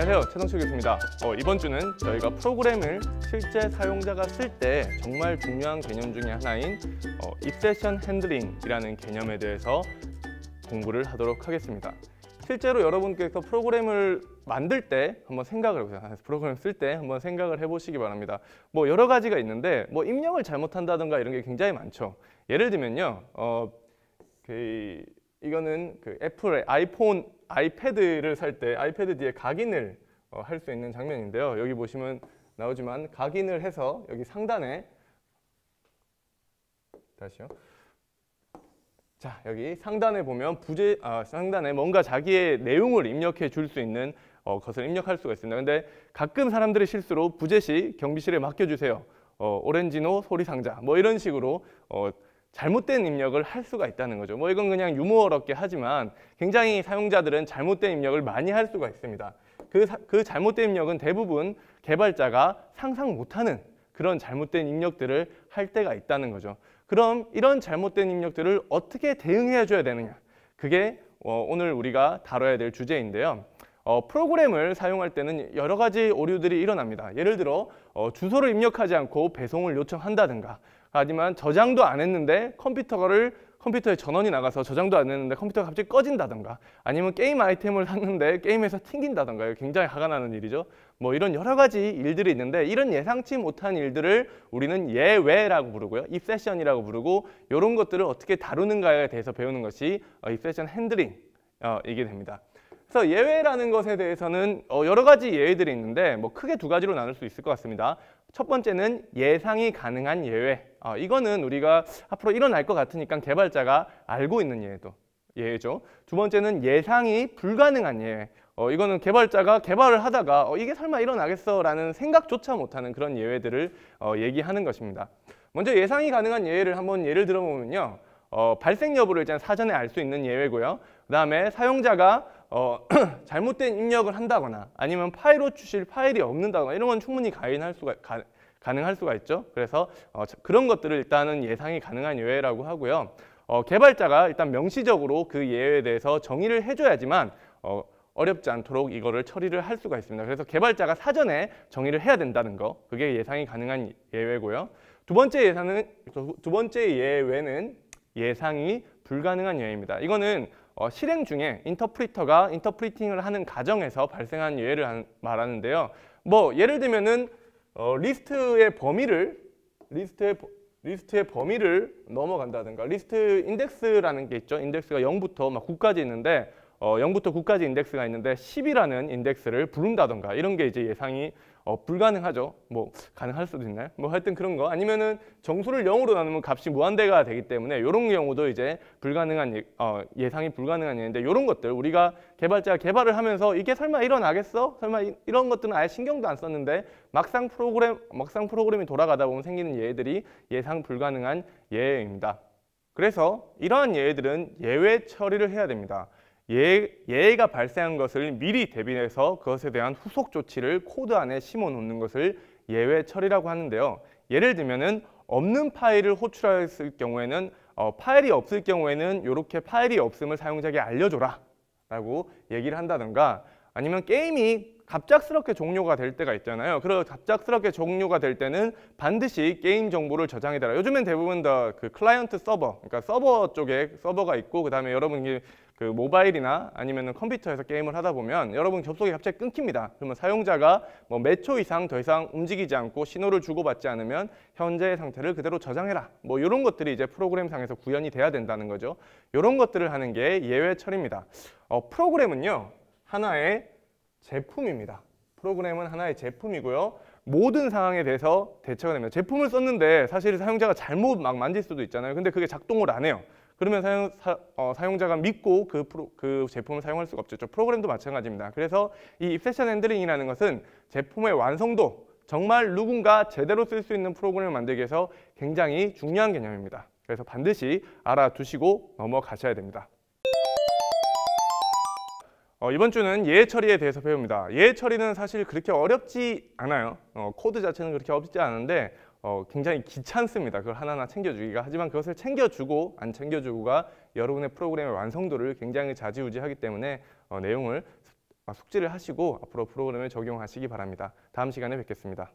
안녕하세요 최동철 교수입니다 어, 이번 주는 저희가 프로그램을 실제 사용자가 쓸 때 정말 중요한 개념 중의 하나인 어, 입세션 핸들링이라는 개념에 대해서 공부를 하도록 하겠습니다 실제로 여러분께서 프로그램을 만들 때 한번 생각을 해보세요. 프로그램 쓸 때 한번 생각을 해보시기 바랍니다. 뭐 여러 가지가 있는데 뭐 입력을 잘못한다든가 이런 게 굉장히 많죠. 예를 들면요. 어, 그 이거는 그 애플의 아이폰, 아이패드를 살 때 아이패드 뒤에 각인을 어, 할수 있는 장면인데요. 여기 보시면 나오지만 각인을 해서 여기 상단에 다시요. 자 여기 상단에 보면 부재 아, 상단에 뭔가 자기의 내용을 입력해 줄 수 있는 어, 것을 입력할 수가 있습니다. 근데 가끔 사람들의 실수로 부재시 경비실에 맡겨주세요. 어, 오렌지노 소리 상자 뭐 이런 식으로 어, 잘못된 입력을 할 수가 있다는 거죠. 뭐 이건 그냥 유머럽게 하지만 굉장히 사용자들은 잘못된 입력을 많이 할 수가 있습니다. 그, 그 잘못된 입력은 대부분 개발자가 상상 못하는 그런 잘못된 입력들을 할 때가 있다는 거죠. 그럼 이런 잘못된 입력들을 어떻게 대응해 줘야 되느냐. 그게 어, 오늘 우리가 다뤄야 될 주제인데요. 어, 프로그램을 사용할 때는 여러 가지 오류들이 일어납니다. 예를 들어 어, 주소를 입력하지 않고 배송을 요청한다든가 하지만 저장도 안 했는데 컴퓨터를 컴퓨터에 전원이 나가서 저장도 안 했는데 컴퓨터가 갑자기 꺼진다던가 아니면 게임 아이템을 샀는데 게임에서 튕긴다던가 굉장히 화가 나는 일이죠. 뭐 이런 여러 가지 일들이 있는데 이런 예상치 못한 일들을 우리는 예외라고 부르고요. 입세션이라고 부르고 이런 것들을 어떻게 다루는가에 대해서 배우는 것이 입세션 어, 핸들링 어, 이게 됩니다. 그래서 예외라는 것에 대해서는 어, 여러 가지 예외들이 있는데 뭐 크게 두 가지로 나눌 수 있을 것 같습니다. 첫 번째는 예상이 가능한 예외. 어, 이거는 우리가 앞으로 일어날 것 같으니까 개발자가 알고 있는 예외도 예외죠. 두 번째는 예상이 불가능한 예외. 어, 이거는 개발자가 개발을 하다가 어, 이게 설마 일어나겠어라는 생각조차 못하는 그런 예외들을 어, 얘기하는 것입니다. 먼저 예상이 가능한 예외를 한번 예를 들어보면요. 어, 발생 여부를 일단 사전에 알 수 있는 예외고요. 그 다음에 사용자가 어, 잘못된 입력을 한다거나 아니면 파일로 출시 파일이 없는다거나 이런 건 충분히 가인할 수가 가, 가능할 수가 있죠. 그래서 어, 그런 것들을 일단은 예상이 가능한 예외라고 하고요. 어, 개발자가 일단 명시적으로 그 예외에 대해서 정의를 해줘야지만 어, 어렵지 않도록 이거를 처리를 할 수가 있습니다. 그래서 개발자가 사전에 정의를 해야 된다는 거 그게 예상이 가능한 예외고요. 두 번째 예상은 두 번째 예외는 예상이 불가능한 예외입니다. 이거는 어, 실행 중에 인터프리터가 인터프리팅을 하는 과정에서 발생한 예를 한, 말하는데요. 뭐 예를 들면은 어, 리스트의 범위를 리스트의 리스트의 범위를 넘어간다든가 리스트 인덱스라는 게 있죠. 인덱스가 0부터 막 9까지 있는데 어, 0부터 9까지 인덱스가 있는데 10이라는 인덱스를 부른다던가 이런 게 이제 예상이 어, 불가능하죠. 뭐 가능할 수도 있나요? 뭐 하여튼 그런 거 아니면은 정수를 0으로 나누면 값이 무한대가 되기 때문에 이런 경우도 이제 불가능한 예, 어, 예상이 불가능한 얘인데 이런 것들 우리가 개발자가 개발을 하면서 이게 설마 일어나겠어? 설마 이, 런 것들은 아예 신경도 안 썼는데 막상 프로그램 막상 프로그램이 돌아가다 보면 생기는 예들이 예상 불가능한 예입니다. 그래서 이러한 예들은 예외 처리를 해야 됩니다. 예, 예가 발생한 것을 미리 대비해서 그것에 대한 후속 조치를 코드 안에 심어 놓는 것을 예외 처리라고 하는데요. 예를 들면은 없는 파일을 호출하였을 경우에는 어, 파일이 없을 경우에는 이렇게 파일이 없음을 사용자에게 알려줘라 라고 얘기를 한다든가 아니면 게임이 갑작스럽게 종료가 될 때가 있잖아요. 그래서 갑작스럽게 종료가 될 때는 반드시 게임 정보를 저장해달라. 요즘엔 대부분 다 그 클라이언트 서버, 그러니까 서버 쪽에 서버가 있고 그다음에 여러분이 그 모바일이나 아니면 컴퓨터에서 게임을 하다 보면 여러분 접속이 갑자기 끊깁니다. 그러면 사용자가 뭐 몇 초 이상 더 이상 움직이지 않고 신호를 주고받지 않으면 현재의 상태를 그대로 저장해라. 뭐 이런 것들이 이제 프로그램상에서 구현이 돼야 된다는 거죠. 이런 것들을 하는 게 예외 처리입니다. 어, 프로그램은요. 하나의 제품입니다. 프로그램은 하나의 제품이고요. 모든 상황에 대해서 대처가 됩니다. 제품을 썼는데 사실 사용자가 잘못 막 만질 수도 있잖아요. 근데 그게 작동을 안 해요. 그러면 사용, 사, 어, 사용자가 믿고 그, 프로, 그 제품을 사용할 수가 없죠. 프로그램도 마찬가지입니다. 그래서 이 입세션 핸들링이라는 것은 제품의 완성도, 정말 누군가 제대로 쓸 수 있는 프로그램을 만들기 위해서 굉장히 중요한 개념입니다. 그래서 반드시 알아두시고 넘어가셔야 됩니다. 어, 이번 주는 예 처리에 대해서 배웁니다. 예 처리는 사실 그렇게 어렵지 않아요. 어, 코드 자체는 그렇게 어렵지 않은데 어, 굉장히 귀찮습니다. 그걸 하나하나 챙겨주기가. 하지만 그것을 챙겨주고 안 챙겨주고가 여러분의 프로그램의 완성도를 굉장히 자지우지하기 때문에 어, 내용을 아, 숙지를 하시고 앞으로 프로그램을 적용하시기 바랍니다. 다음 시간에 뵙겠습니다.